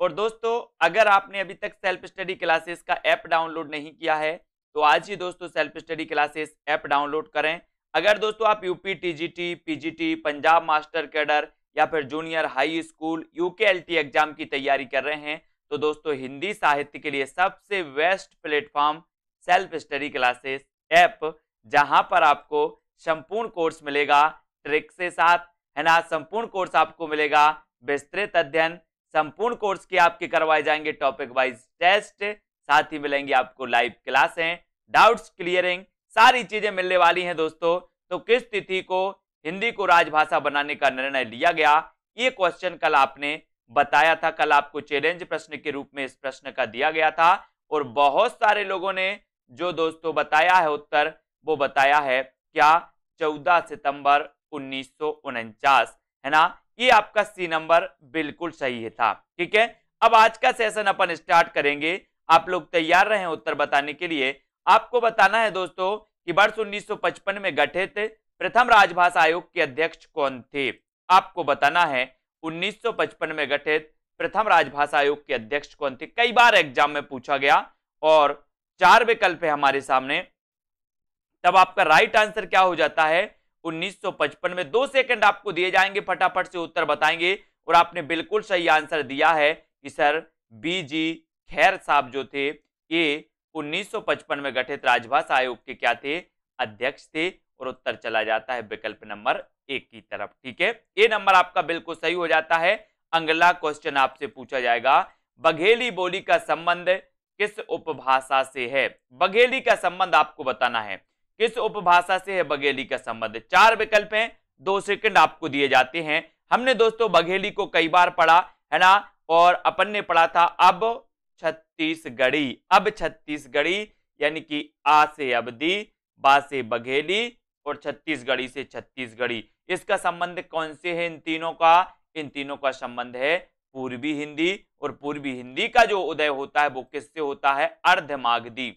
और दोस्तों अगर आपने अभी तक सेल्फ स्टडी क्लासेस का ऐप डाउनलोड नहीं किया है तो आज ही दोस्तों self study classes app download करें अगर दोस्तों आप UP TGT PGT Punjab master cadre या फिर junior high school UKLT exam की तैयारी कर रहे हैं तो दोस्तों हिंदी साहित्य के लिए सबसे best platform self study classes app जहां पर आपको संपूर्ण कोर्स मिलेगा ट्रिक के साथ है ना संपूर्ण कोर्स आपको मिलेगा विस्तृत अध्ययन संपूर्ण कोर्स के आपके करवाए जाएंगे टॉपिक वाइज टेस्ट साथ ही मिलेंगे आपको लाइव क्लासें डाउट्स क्लियरिंग सारी चीजें मिलने वाली हैं दोस्तों तो किस तिथि को हिंदी को राजभाषा बनाने का निर्णय लिया गया ये क्वेश्चन कल आपने बताया था कल आपको चैलेंज प्रश्न के रूप में इस प्रश्न का दिया गया था और बहुत सारे लोगों ने जो दोस्तों बताया है उत्तर वो बताया है क्या 14 सितंबर उन्नीस है ना ये आपका सी नंबर बिल्कुल सही है था ठीक है अब आज का सेशन अपन स्टार्ट करेंगे आप लोग तैयार रहे उत्तर बताने के लिए आपको बताना है दोस्तों कि वर्ष उन्नीस में गठित प्रथम राजभाषा आयोग के अध्यक्ष कौन थे आपको बताना है 1955 में गठित प्रथम राजभाषा आयोग के अध्यक्ष कौन थे कई बार एग्जाम में पूछा गया और चार विकल्प है हमारे सामने तब आपका राइट आंसर क्या हो जाता है 1955 में दो सेकंड आपको दिए जाएंगे फटाफट से उत्तर बताएंगे और आपने बिल्कुल सही आंसर दिया है कि सर बी जी खैर साहब जो थे ये 1955 में गठित राजभाषा आयोग के क्या थे अध्यक्ष थे और उत्तर चला जाता है विकल्प नंबर एक की तरफ ठीक है ये नंबर आपका बिल्कुल सही हो जाता है अगला क्वेश्चन आपसे पूछा जाएगा बघेली बोली का संबंध किस उपभाषा से है बघेली का संबंध आपको बताना है किस उपभाषा से है बघेली का संबंध चार विकल्प हैं दो सेकंड आपको दिए जाते हैं हमने दोस्तों बघेली को कई बार पढ़ा है ना और अपन ने पढ़ा था अब छत्तीसगढ़ी अब छत्तीसगढ़ी यानी कि आ से अवधि बा से बघेली और छत्तीसगढ़ी से छत्तीसगढ़ी इसका संबंध कौन से है इन तीनों का इन तीनों का संबंध है पूर्वी हिंदी और पूर्वी हिंदी का जो उदय होता है वो किससे होता है अर्धमागधी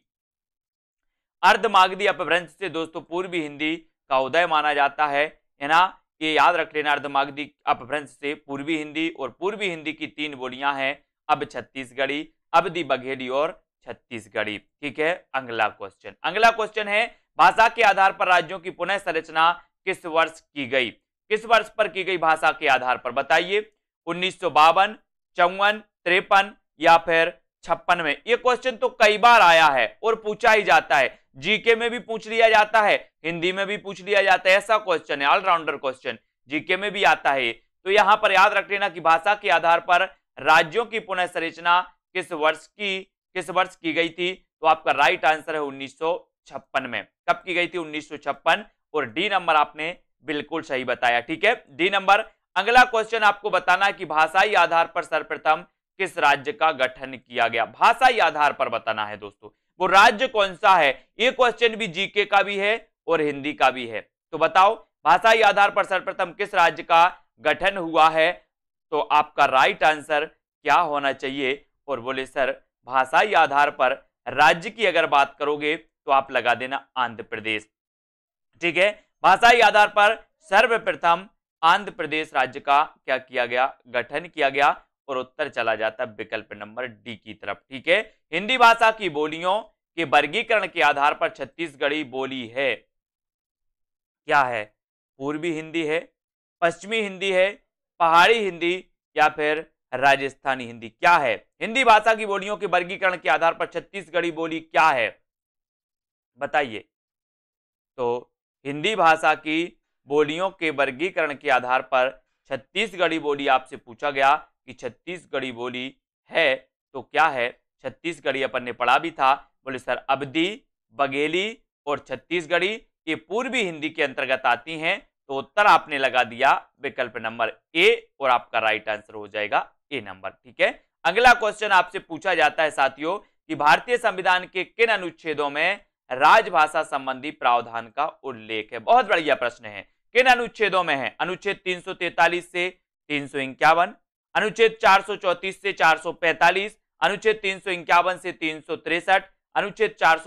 अर्धमागधी अपभ्रंश से दोस्तों पूर्वी हिंदी का उदय माना जाता है है ना ये याद रख लेना अर्धमागधी अपभ्रंश से पूर्वी हिंदी और पूर्वी हिंदी की तीन बोलियां हैं अब छत्तीसगढ़ी अब दी बघेली और छत्तीसगढ़ी ठीक है अगला क्वेश्चन अगला क्वेश्चन है भाषा के आधार पर राज्यों की पुनः संरचना किस वर्ष की गई किस वर्ष पर की गई भाषा के आधार पर बताइए उन्नीस सौ बावन चौवन त्रेपन या फिर छप्पन में ये क्वेश्चन तो कई बार आया है और पूछा ही जाता है जीके में भी पूछ लिया जाता है हिंदी में भी पूछ लिया जाता है ऐसा क्वेश्चन है ऑलराउंडर क्वेश्चन जीके में भी आता है तो यहाँ पर याद रख लेना कि भाषा के आधार पर राज्यों की पुनः संरचना किस वर्ष की किस वर्ष की गई थी तो आपका राइट आंसर है उन्नीस में कब की गई थी उन्नीस और डी नंबर आपने बिल्कुल सही बताया ठीक है डी नंबर अगला क्वेश्चन आपको बताना है कि भाषाई आधार पर सर्वप्रथम किस राज्य का गठन किया गया भाषाई आधार पर बताना है दोस्तों वो राज्य कौन सा है ये क्वेश्चन भी जीके का भी है और हिंदी का भी है तो बताओ भाषाई आधार पर सर्वप्रथम किस राज्य का गठन हुआ है तो आपका राइट आंसर क्या होना चाहिए और बोले सर भाषाई आधार पर राज्य की अगर बात करोगे तो आप लगा देना आंध्र प्रदेश ठीक है भाषाई आधार पर सर्वप्रथम आंध्र प्रदेश राज्य का क्या किया गया गठन किया गया और उत्तर चला जाता है विकल्प नंबर डी की तरफ ठीक है हिंदी भाषा की बोलियों के वर्गीकरण के आधार पर छत्तीसगढ़ी बोली है क्या है पूर्वी हिंदी है पश्चिमी हिंदी है पहाड़ी हिंदी या फिर राजस्थानी हिंदी क्या है हिंदी भाषा की बोलियों के वर्गीकरण के आधार पर छत्तीसगढ़ी बोली क्या है बताइए तो हिंदी भाषा की बोलियों के वर्गीकरण के आधार पर छत्तीसगढ़ी बोली आपसे पूछा गया कि छत्तीसगढ़ी बोली है तो क्या है छत्तीसगढ़ी अपन ने पढ़ा भी था बोले सर अवधि बघेली और छत्तीसगढ़ी ये पूर्वी हिंदी के अंतर्गत आती हैं तो उत्तर आपने लगा दिया विकल्प नंबर ए और आपका राइट आंसर हो जाएगा ए नंबर ठीक है अगला क्वेश्चन आपसे पूछा जाता है साथियों कि भारतीय संविधान के किन अनुच्छेदों में राजभाषा संबंधी प्रावधान का उल्लेख है बहुत बढ़िया प्रश्न है किन अनुच्छेदों में है अनुच्छेद 343 से तीन अनुच्छेद 434 से 445 अनुच्छेद तीन से तीन अनुच्छेद चार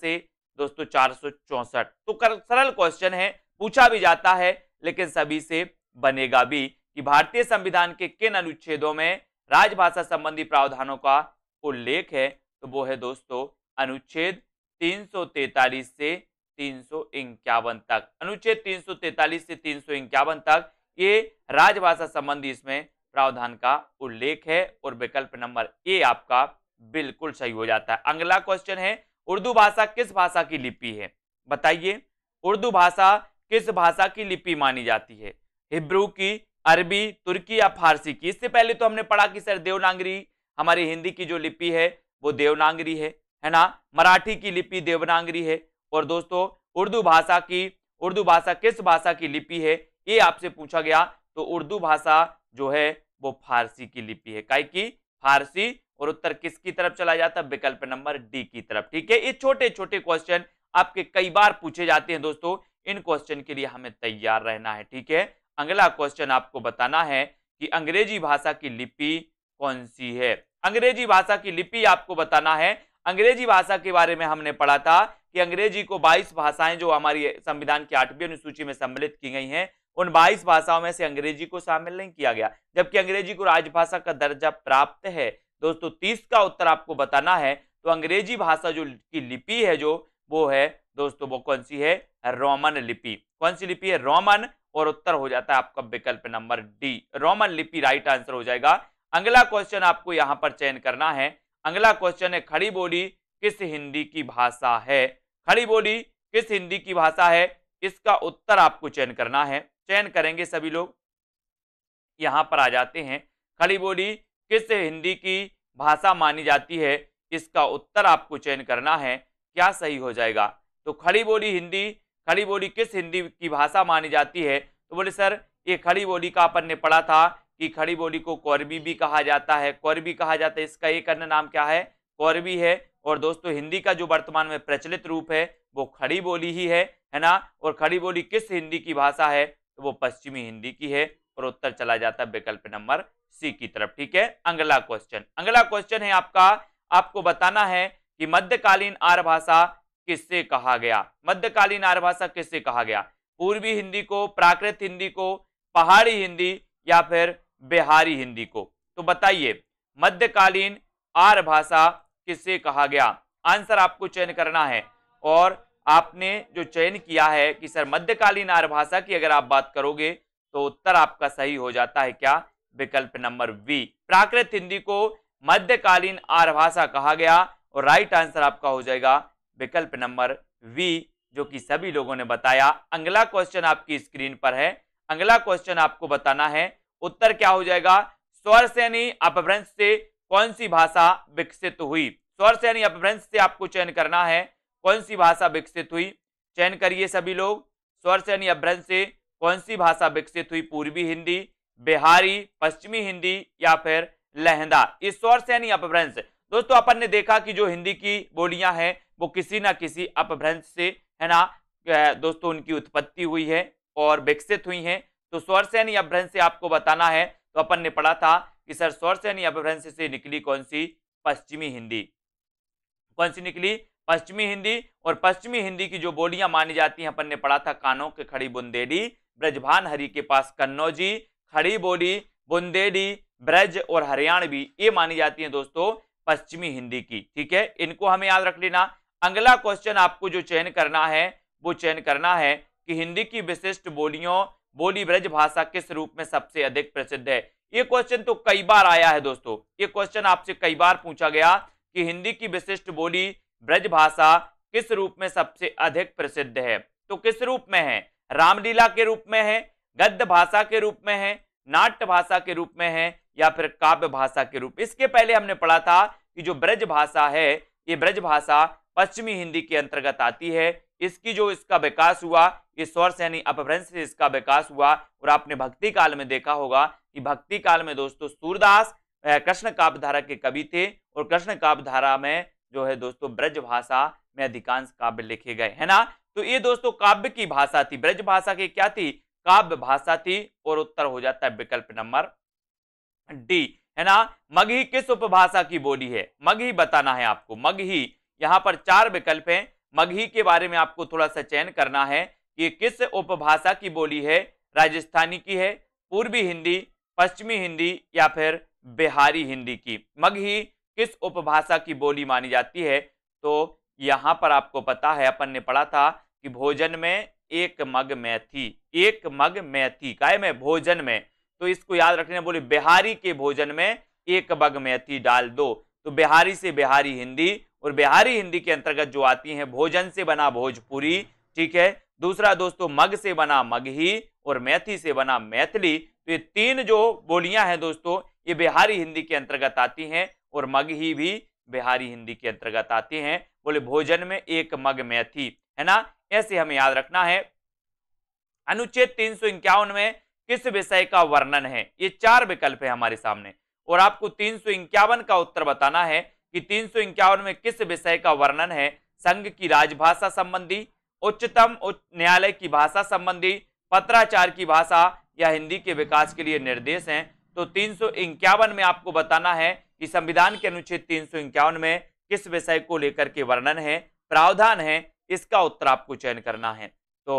से दोस्तों चार तो कर, सरल क्वेश्चन है पूछा भी जाता है लेकिन सभी से बनेगा भी कि भारतीय संविधान के किन अनुच्छेदों में राजभाषा संबंधी प्रावधानों का उल्लेख है तो वो है दोस्तों अनुच्छेद 343 से तीन तक अनुच्छेद 343 से तीन तक ये राजभाषा संबंधी इसमें प्रावधान का उल्लेख है और विकल्प नंबर ए आपका बिल्कुल सही हो जाता है अगला क्वेश्चन है उर्दू भाषा किस भाषा की लिपि है बताइए उर्दू भाषा किस भाषा की लिपि मानी जाती है हिब्रू की अरबी तुर्की या फारसी की इससे पहले तो हमने पढ़ा कि सर देवनागरी हमारी हिंदी की जो लिपि है वो देवनागरी है है ना मराठी की लिपि देवनागरी है और दोस्तों उर्दू भाषा की उर्दू भाषा किस भाषा की लिपि है ये आपसे पूछा गया तो उर्दू भाषा जो है वो फारसी की लिपि है काय की फारसी और उत्तर किसकी तरफ चला जाता है विकल्प नंबर डी की तरफ ठीक है ये छोटे छोटे क्वेश्चन आपके कई बार पूछे जाते हैं दोस्तों इन क्वेश्चन के लिए हमें तैयार रहना है ठीक है अगला क्वेश्चन आपको बताना है कि अंग्रेजी भाषा की लिपि कौन सी है अंग्रेजी भाषा की लिपि आपको बताना है अंग्रेजी भाषा के बारे में हमने पढ़ा था कि अंग्रेजी को 22 भाषाएं जो हमारी संविधान की आठवीं अनुसूची में सम्मिलित की गई हैं उन बाईस भाषाओं में से अंग्रेजी को शामिल नहीं किया गया जबकि अंग्रेजी को राजभाषा का दर्जा प्राप्त है दोस्तों तीस का उत्तर आपको बताना है तो अंग्रेजी भाषा जो की लिपि है जो वो है दोस्तों वो कौन सी है रोमन लिपि कौन सी लिपि है रोमन और उत्तर हो जाता है आपका विकल्प नंबर डी रोमन लिपि राइट आंसर हो जाएगा अगला क्वेश्चन आपको यहां पर चयन करना है अगला क्वेश्चन है खड़ी बोली किस हिंदी की भाषा है खड़ी बोली किस हिंदी की भाषा है इसका उत्तर आपको चयन करना है चयन करेंगे सभी लोग यहाँ पर आ जाते हैं खड़ी बोली किस हिंदी की भाषा मानी जाती है इसका उत्तर आपको चयन करना है क्या सही हो जाएगा तो खड़ी बोली हिंदी खड़ी बोली किस हिंदी की भाषा मानी जाती है तो बोले सर ये खड़ी बोली का अपन ने पढ़ा था कि खड़ी बोली को कौरबी भी कहा जाता है कौरबी कहा जाता है इसका एक अन्य नाम क्या है कौरबी है और दोस्तों हिंदी का जो वर्तमान में प्रचलित रूप है वो खड़ी बोली ही है है ना और खड़ी बोली किस हिंदी की भाषा है तो वो पश्चिमी हिंदी की है और उत्तर चला जाता है विकल्प नंबर सी की तरफ ठीक है अगला क्वेश्चन अगला क्वेश्चन है आपका आपको बताना है कि मध्यकालीन आर भाषा किससे कहा गया मध्यकालीन आर भाषा किससे कहा गया पूर्वी हिंदी को प्राकृत हिंदी को पहाड़ी हिंदी या फिर बिहारी हिंदी को तो बताइए मध्यकालीन आर भाषा किससे कहा गया आंसर आपको चयन करना है और आपने जो चयन किया है कि सर मध्यकालीन आर्य भाषा की अगर आप बात करोगे तो उत्तर आपका सही हो जाता है क्या विकल्प नंबर बी प्राकृत हिंदी को मध्यकालीन आर्य भाषा कहा गया और राइट आंसर आपका हो जाएगा विकल्प नंबर वी जो कि सभी लोगों ने बताया अगला क्वेश्चन आपकी स्क्रीन पर है अगला क्वेश्चन आपको बताना है उत्तर क्या हो जाएगा स्वर सैनी अपभ्रंश से कौन सी भाषा विकसित हुई स्वर सैनी अपभ्रंश से आपको चयन करना है कौन सी भाषा विकसित हुई चयन करिए सभी लोग स्वर या भ्रंश से कौन सी भाषा विकसित हुई पूर्वी हिंदी बिहारी पश्चिमी हिंदी या फिर लहंदा इस स्वरचयन या अपभ्रंश दोस्तों अपन ने देखा कि जो हिंदी की बोलियां हैं वो किसी ना किसी अपभ्रंश से है ना दोस्तों उनकी उत्पत्ति हुई है और विकसित हुई है तो स्वर या अपभ्रंश से आपको बताना है तो अपन ने पढ़ा था कि सर स्वर या अपभ्रंश से निकली कौन सी पश्चिमी हिंदी कौन सी निकली पश्चिमी हिंदी और पश्चिमी हिंदी की जो बोलियां मानी जाती हैं अपन ने पढ़ा था कानों के खड़ी बुंदेडी ब्रजभान हरि के पास कन्नौजी खड़ी बोली बुंदेडी ब्रज और हरियाणवी ये मानी जाती हैं दोस्तों पश्चिमी हिंदी की ठीक है इनको हमें याद रख लेना अगला क्वेश्चन आपको जो चयन करना है वो चयन करना है कि हिंदी की विशिष्ट बोलियों बोली ब्रज भाषा किस रूप में सबसे अधिक प्रसिद्ध है ये क्वेश्चन तो कई बार आया है दोस्तों ये क्वेश्चन आपसे कई बार पूछा गया कि हिंदी की विशिष्ट बोली ब्रजभाषा किस रूप में सबसे अधिक प्रसिद्ध है तो किस रूप में है रामलीला के रूप में है गद्य भाषा के रूप में है नाट्य भाषा के रूप में है या फिर काव्य भाषा के रूप इसके पहले हमने पढ़ा था कि जो ब्रज भाषा है ये ब्रज भाषा पश्चिमी हिंदी के अंतर्गत आती है इसकी जो इसका विकास हुआ ये से यानी अपभ्रंश से इसका विकास हुआ और आपने भक्ति काल में देखा होगा कि भक्ति काल में दोस्तों सूरदास कृष्ण काव्यधारा के कवि थे और कृष्ण काव्यधारा में जो है दोस्तों ब्रज भाषा में अधिकांश काव्य लिखे गए है ना तो ये दोस्तों काव्य की भाषा थी ब्रज भाषा की क्या थी काव्य भाषा थी और उत्तर हो जाता है विकल्प नंबर डी है ना मगही किस उपभाषा की बोली है मगही बताना है आपको मगही यहाँ पर चार विकल्प हैं मगही के बारे में आपको थोड़ा सा चयन करना है कि किस उपभाषा की बोली है राजस्थानी की है पूर्वी हिंदी पश्चिमी हिंदी या फिर बिहारी हिंदी की मगही किस उपभाषा की बोली मानी जाती है तो यहाँ पर आपको पता है अपन ने पढ़ा था कि भोजन में एक मग मैथी एक मग मैथी काय में भोजन में तो इसको याद रखने बोले बिहारी के भोजन में एक मग मैथी डाल दो तो बिहारी से बिहारी हिंदी और बिहारी हिंदी के अंतर्गत जो आती है भोजन से बना भोजपुरी ठीक है दूसरा दोस्तों मग से बना मगही और मैथी से बना मैथिली तो ये तीन जो बोलियां हैं दोस्तों ये बिहारी हिंदी के अंतर्गत आती हैं और मगही भी बिहारी हिंदी के अंतर्गत आते हैं बोले भोजन में एक मग मैथी थी है ना ऐसे हमें याद रखना है अनुच्छेद तीन सौ इक्यावन में किस विषय का वर्णन है ये चार विकल्प है हमारे सामने और आपको तीन सौ इक्यावन का उत्तर बताना है कि तीन सौ इक्यावन में किस विषय का वर्णन है संघ की राजभाषा संबंधी उच्चतम उच्च न्यायालय की भाषा संबंधी पत्राचार की भाषा या हिंदी के विकास के लिए निर्देश हैं तो तीन में आपको बताना है कि संविधान के अनुच्छेद तीन में किस विषय को लेकर के वर्णन है प्रावधान है इसका उत्तर आपको चयन करना है तो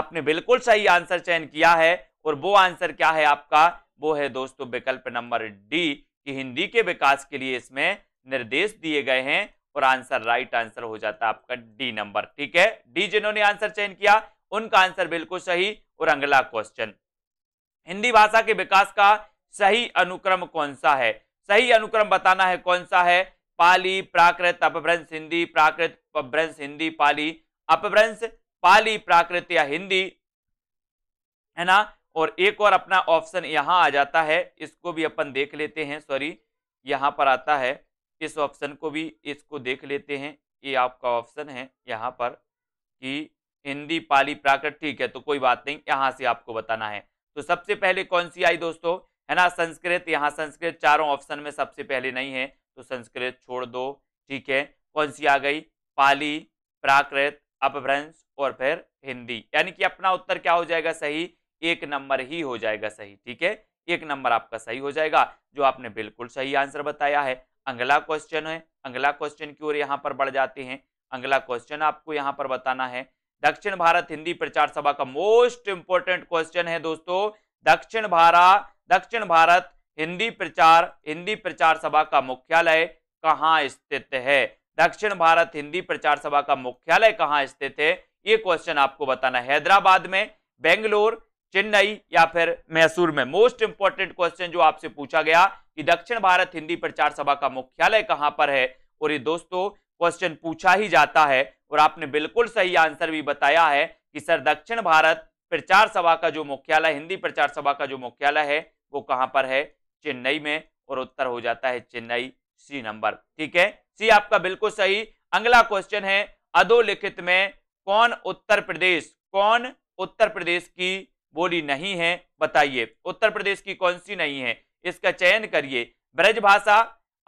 आपने बिल्कुल सही आंसर चयन किया है और वो आंसर क्या है आपका वो है दोस्तों विकल्प नंबर डी कि हिंदी के विकास के लिए इसमें निर्देश दिए गए हैं और आंसर राइट आंसर हो जाता है आपका डी नंबर ठीक है डी जिन्होंने आंसर चयन किया उनका आंसर बिल्कुल सही और अगला क्वेश्चन हिंदी भाषा के विकास का सही अनुक्रम कौन सा है सही अनुक्रम बताना है कौन सा है पाली प्राकृत अपभ्रंश हिंदी प्राकृत अपभ्रंश हिंदी पाली अपभ्रंश पाली प्राकृत या हिंदी है ना और एक और अपना ऑप्शन यहाँ आ जाता है इसको भी अपन देख लेते हैं सॉरी यहाँ पर आता है इस ऑप्शन को भी इसको देख लेते हैं ये आपका ऑप्शन है यहाँ पर कि हिंदी पाली प्राकृत ठीक है तो कोई बात नहीं यहाँ से आपको बताना है तो सबसे पहले कौन सी आई दोस्तों है ना संस्कृत यहाँ संस्कृत चारों ऑप्शन में सबसे पहले नहीं है तो संस्कृत छोड़ दो ठीक है कौन सी आ गई पाली प्राकृत अपभ्रंश और फिर हिंदी यानी कि अपना उत्तर क्या हो जाएगा सही एक नंबर ही हो जाएगा सही ठीक है एक नंबर आपका सही हो जाएगा जो आपने बिल्कुल सही आंसर बताया है अगला क्वेश्चन है अगला क्वेश्चन की ओर यहाँ पर बढ़ जाते हैं अगला क्वेश्चन आपको यहाँ पर बताना है दक्षिण भारत हिंदी प्रचार सभा का मोस्ट इंपॉर्टेंट क्वेश्चन है दोस्तों दक्षिण भारत दक्षिण भारत हिंदी प्रचार हिंदी प्रचार सभा का मुख्यालय कहाँ स्थित है दक्षिण भारत हिंदी प्रचार सभा का मुख्यालय कहाँ स्थित है ये क्वेश्चन आपको बताना है हैदराबाद में बेंगलोर चेन्नई या फिर मैसूर में मोस्ट इंपॉर्टेंट क्वेश्चन जो आपसे पूछा गया कि दक्षिण भारत हिंदी प्रचार सभा का मुख्यालय कहाँ पर है और ये दोस्तों क्वेश्चन पूछा ही जाता है और आपने बिल्कुल सही आंसर भी बताया है कि सर दक्षिण भारत प्रचार सभा का जो मुख्यालय हिंदी प्रचार सभा का जो मुख्यालय है वो कहाँ पर है चेन्नई में और उत्तर हो जाता है चेन्नई सी नंबर ठीक है सी आपका बिल्कुल सही अगला क्वेश्चन है अधोलिखित में कौन उत्तर प्रदेश कौन उत्तर प्रदेश की बोली नहीं है बताइए उत्तर प्रदेश की कौन सी नहीं है इसका चयन करिए ब्रज भाषा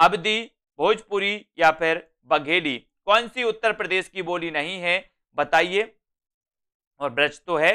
अवधि भोजपुरी या फिर बघेली कौन सी उत्तर प्रदेश की बोली नहीं है बताइए और ब्रज तो है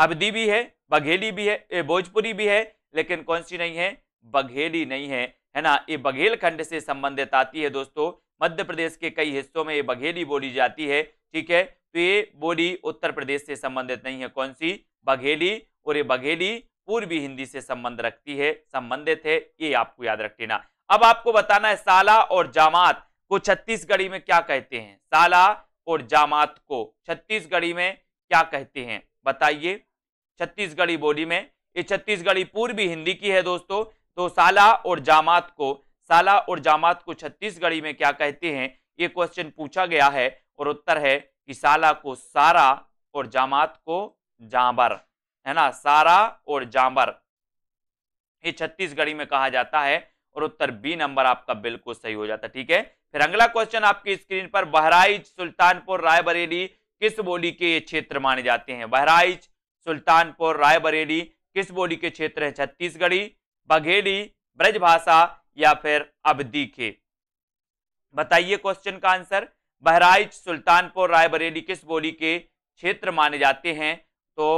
अवधि भी है बघेली भी है भोजपुरी भी है लेकिन कौन सी नहीं है बघेली नहीं है है ना ये बघेल खंड से संबंधित आती है दोस्तों मध्य प्रदेश के कई हिस्सों में ये बघेली बोली जाती है ठीक है तो ये बोली उत्तर प्रदेश से संबंधित नहीं है कौन सी बघेली और ये बघेली पूर्वी हिंदी से संबंध रखती है संबंधित है ये आपको याद रख लेना अब आपको बताना है साला और जामात को छत्तीसगढ़ी में क्या कहते हैं साला और जामात को छत्तीसगढ़ी में क्या कहते हैं बताइए छत्तीसगढ़ी बोली में ये छत्तीसगढ़ी पूर्वी हिंदी की है दोस्तों तो साला और जामात को साला और जामात को छत्तीसगढ़ी में क्या कहते हैं ये क्वेश्चन पूछा गया है और उत्तर है कि साला को सारा और जामात को जाबर है ना सारा और जाबर ये छत्तीसगढ़ी में कहा जाता है और उत्तर बी नंबर आपका बिल्कुल सही हो जाता है ठीक है फिर अगला क्वेश्चन आपकी स्क्रीन पर बहराइच सुल्तानपुर रायबरेली किस बोली के ये क्षेत्र माने जाते हैं बहराइच सुल्तानपुर रायबरेली किस बोली के क्षेत्र हैं छत्तीसगढ़ी बघेली ब्रजभाषा या फिर अवधि के बताइए क्वेश्चन का आंसर बहराइच सुल्तानपुर रायबरेली किस बोली के क्षेत्र माने जाते हैं तो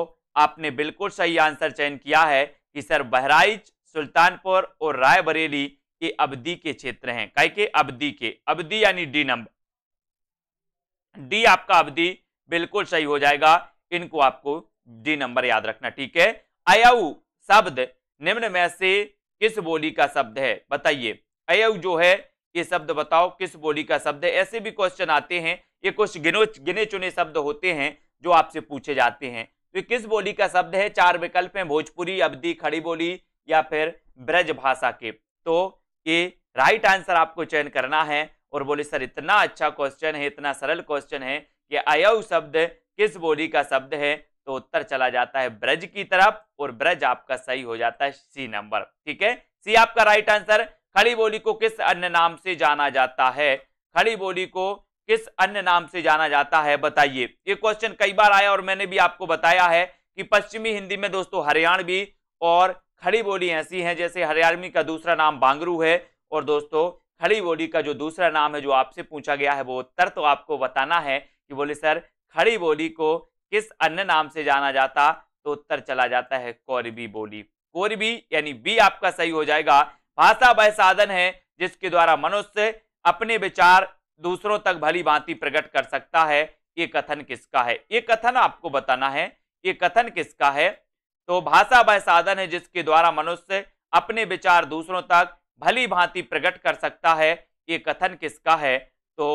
आपने बिल्कुल सही आंसर चयन किया है कि सर बहराइच सुल्तानपुर और रायबरेली ये अवधि के क्षेत्र हैं कह के अवधि के अवधि यानी डी नंबर डी आपका अवधि बिल्कुल सही हो जाएगा इनको आपको डी नंबर याद रखना ठीक है अयऊ शब्द निम्न में से किस बोली का शब्द है बताइए अयऊ जो है ये शब्द बताओ किस बोली का शब्द है ऐसे भी क्वेश्चन आते हैं ये कुछ गिनो गिने चुने शब्द होते हैं जो आपसे पूछे जाते हैं तो किस बोली का शब्द है चार विकल्प हैं भोजपुरी अवधि खड़ी बोली या फिर ब्रज भाषा के तो ये राइट आंसर आपको चयन करना है और बोले सर इतना अच्छा क्वेश्चन है इतना सरल क्वेश्चन है कि अयव शब्द किस बोली का शब्द है तो उत्तर चला जाता है ब्रज की तरफ और ब्रज आपका सही हो जाता है सी नंबर ठीक है सी आपका राइट आंसर खड़ी बोली को किस अन्य नाम से जाना जाता है खड़ी बोली को किस अन्य नाम से जाना जाता है बताइए ये क्वेश्चन कई बार आया और मैंने भी आपको बताया है कि पश्चिमी हिंदी में दोस्तों हरियाणवी और खड़ी बोली ऐसी हैं जैसे हरियाणवी का दूसरा नाम बांगरू है और दोस्तों खड़ी बोली का जो दूसरा नाम है जो आपसे पूछा गया है वो उत्तर तो आपको बताना है कि बोले सर खड़ी बोली को किस अन्य नाम से जाना जाता तो उत्तर चला जाता है कोरबी बोली कोरबी यानी बी आपका सही हो जाएगा भाषा वह साधन है जिसके द्वारा मनुष्य अपने विचार दूसरों तक भली भांति प्रकट कर सकता है ये कथन किसका है ये कथन आपको बताना है ये कथन किसका है तो भाषा वह साधन है जिसके द्वारा मनुष्य अपने विचार दूसरों तक भली भांति प्रकट कर सकता है ये कथन किसका है तो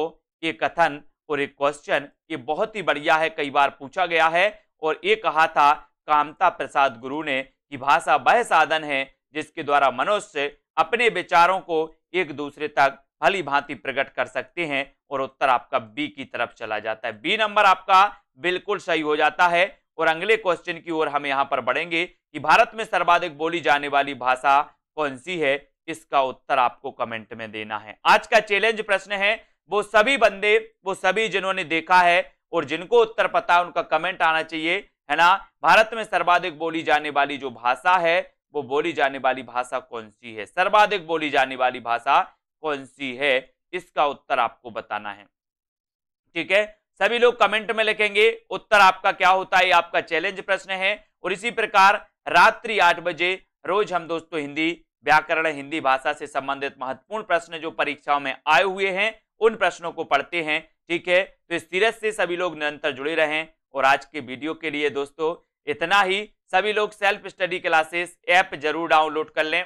ये कथन और एक क्वेश्चन ये बहुत ही बढ़िया है कई बार पूछा गया है और ये कहा था कामता प्रसाद गुरु ने कि भाषा वह साधन है जिसके द्वारा मनुष्य अपने विचारों को एक दूसरे तक भली भांति प्रकट कर सकते हैं और उत्तर आपका बी की तरफ चला जाता है बी नंबर आपका बिल्कुल सही हो जाता है और अगले क्वेश्चन की ओर हम यहाँ पर बढ़ेंगे कि भारत में सर्वाधिक बोली जाने वाली भाषा कौन सी है इसका उत्तर आपको कमेंट में देना है आज का चैलेंज प्रश्न है वो सभी बंदे वो सभी जिन्होंने देखा है और जिनको उत्तर पता है उनका कमेंट आना चाहिए है ना भारत में सर्वाधिक बोली जाने वाली जो भाषा है वो बोली जाने वाली भाषा कौन सी है सर्वाधिक बोली जाने वाली भाषा कौन सी है इसका उत्तर आपको बताना है ठीक है सभी लोग कमेंट में लिखेंगे उत्तर आपका क्या होता है आपका चैलेंज प्रश्न है और इसी प्रकार रात्रि आठ बजे रोज हम दोस्तों हिंदी व्याकरण हिंदी भाषा से संबंधित महत्वपूर्ण प्रश्न जो परीक्षाओं में आए हुए हैं उन प्रश्नों को पढ़ते हैं ठीक है तो इस तीरथ से सभी लोग निरंतर जुड़े रहें और आज के वीडियो के लिए दोस्तों इतना ही सभी लोग सेल्फ स्टडी क्लासेस ऐप जरूर डाउनलोड कर लें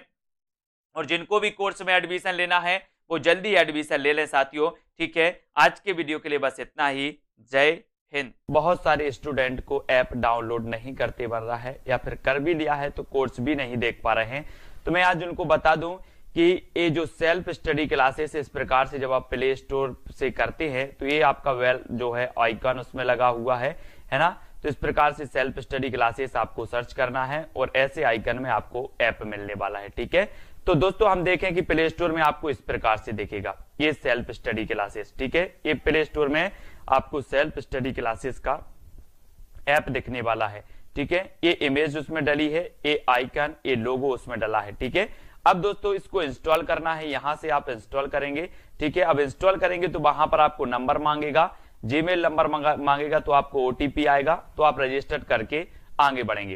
और जिनको भी कोर्स में एडमिशन लेना है वो जल्दी एडमिशन ले लें साथियों ठीक है आज के वीडियो के लिए बस इतना ही जय हिंद बहुत सारे स्टूडेंट को ऐप डाउनलोड नहीं करते बन रहा है या फिर कर भी लिया है तो कोर्स भी नहीं देख पा रहे हैं तो मैं आज उनको बता दूं कि ये जो सेल्फ स्टडी क्लासेस इस प्रकार से जब आप प्ले स्टोर से करते हैं तो ये आपका वेल जो है आइकन उसमें लगा हुआ है है ना तो इस प्रकार से सेल्फ स्टडी क्लासेस आपको सर्च करना है और ऐसे आइकन में आपको ऐप मिलने वाला है ठीक है तो दोस्तों हम देखें कि प्ले स्टोर में आपको इस प्रकार से देखेगा ये सेल्फ स्टडी क्लासेस ठीक है ये प्ले स्टोर में आपको सेल्फ स्टडी क्लासेस का ऐप दिखने वाला है ठीक है ये इमेज उसमें डली है ये आइकन ये लोगो उसमें डला है ठीक है अब दोस्तों इसको इंस्टॉल करना है यहां से आप इंस्टॉल करेंगे ठीक है अब इंस्टॉल करेंगे तो वहां पर आपको नंबर मांगेगा जीमेल नंबर मांगेगा तो आपको ओटीपी आएगा तो आप रजिस्टर्ड करके आगे बढ़ेंगे